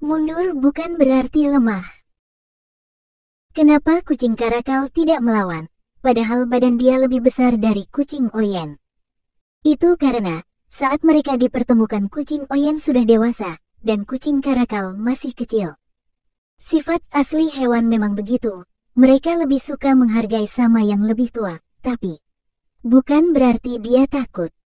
Mundur bukan berarti lemah. Kenapa kucing karakal tidak melawan, padahal badan dia lebih besar dari kucing Oyen? Itu karena, saat mereka dipertemukan kucing Oyen sudah dewasa, dan kucing karakal masih kecil. Sifat asli hewan memang begitu, mereka lebih suka menghargai sama yang lebih tua, tapi bukan berarti dia takut.